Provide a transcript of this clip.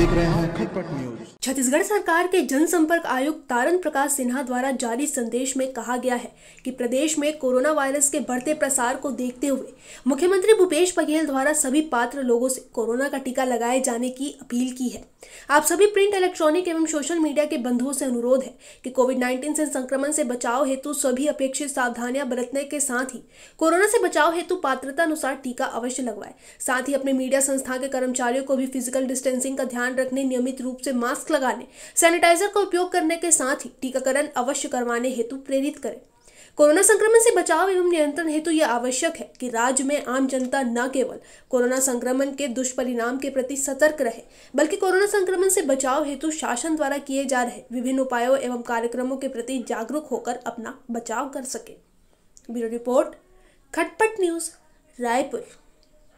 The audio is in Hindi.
देख रहे हैं खटपट न्यूज छत्तीसगढ़ सरकार के जनसंपर्क आयुक्त तारन प्रकाश सिन्हा द्वारा जारी संदेश में कहा गया है कि प्रदेश में कोरोना वायरस के बढ़ते प्रसार को देखते हुए मुख्यमंत्री भूपेश बघेल द्वारा सभी पात्र लोगों से कोरोना का टीका लगाए जाने की अपील की है आप सभी प्रिंट इलेक्ट्रॉनिक एवं सोशल मीडिया के बंधुओं से अनुरोध है कि कोविड नाइन्टीन से संक्रमण से बचाव हेतु सभी अपेक्षित सावधानियां बरतने के साथ ही कोरोना से बचाव हेतु पात्रता अनुसार टीका अवश्य लगवाए साथ ही अपने मीडिया संस्था के कर्मचारियों को भी फिजिकल डिस्टेंसिंग का ध्यान ध्यान रखने नियमित रूप से मास्क लगाने सैनिटाइजर का उपयोग करने के साथ ही टीकाकरण अवश्य करवाने हेतु प्रेरित करें कोरोना संक्रमण से बचाव एवं नियंत्रण हेतु यह आवश्यक है कि राज्य में आम जनता न केवल कोरोना संक्रमण के दुष्परिणाम के प्रति सतर्क रहे बल्कि कोरोना संक्रमण से बचाव हेतु शासन द्वारा किए जा रहे विभिन्न उपायों एवं कार्यक्रमों के प्रति जागरूक होकर अपना बचाव कर सके bureau report Khatpat news Raipur